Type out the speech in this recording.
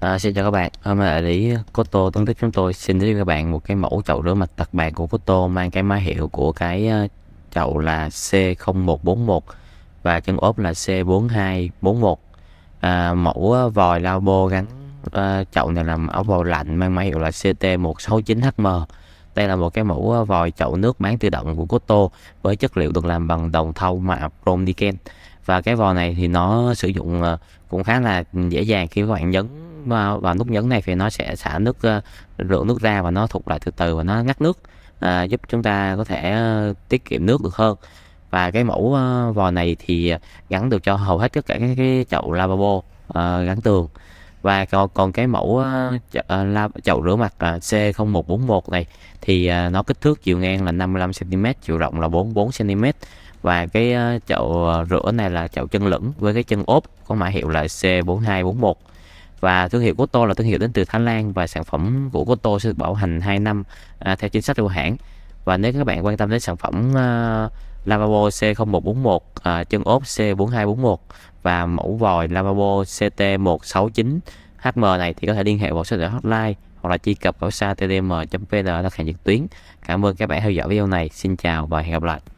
À, xin chào các bạn, hôm nay đại lý Koto Tuấn Tích chúng tôi xin giới thiệu các bạn một cái mẫu chậu rửa mặt đặc biệt của Koto mang cái mã hiệu của cái ờ, chậu là C0141 và chân ốp là C4241 à, Mẫu ờ, vòi lao gắn à, chậu này làm áo bầu lạnh mang mã hiệu là CT169HM Đây là một cái mẫu vòi chậu nước bán tự động của Koto với chất liệu được làm bằng đồng thau mạ chrome niken và cái vòi này thì nó sử dụng cũng khá là dễ dàng khi các bạn nhấn và và nút nhấn này thì nó sẽ xả nước lượng ờ, nước ra và nó thụt lại từ từ và nó ngắt nước à, giúp chúng ta có thể ờ, tiết kiệm nước được hơn và cái mẫu vòi này thì gắn được cho hầu hết tất cả các cái chậu lavabo à, gắn tường và còn, còn cái mẫu uh, chậu rửa mặt uh, C0141 này thì uh, nó kích thước chiều ngang là 55 cm, chiều rộng là 44 cm và cái uh, chậu rửa này là chậu chân lửng với cái chân ốp có mã hiệu là C4241 và thương hiệu Goto là thương hiệu đến từ Thái Lan và sản phẩm của Goto sẽ được bảo hành 2 năm à, theo chính sách của hãng và nếu các bạn quan tâm đến sản phẩm uh, lavabo C0141 uh, chân ốp C4241 và mẫu vòi lavabo CT169HM này thì có thể liên hệ vào số điện thoại hotline hoặc là truy cập vào sa tdm.vn đặt hàng trực tuyến. Cảm ơn các bạn theo dõi video này. Xin chào và hẹn gặp lại.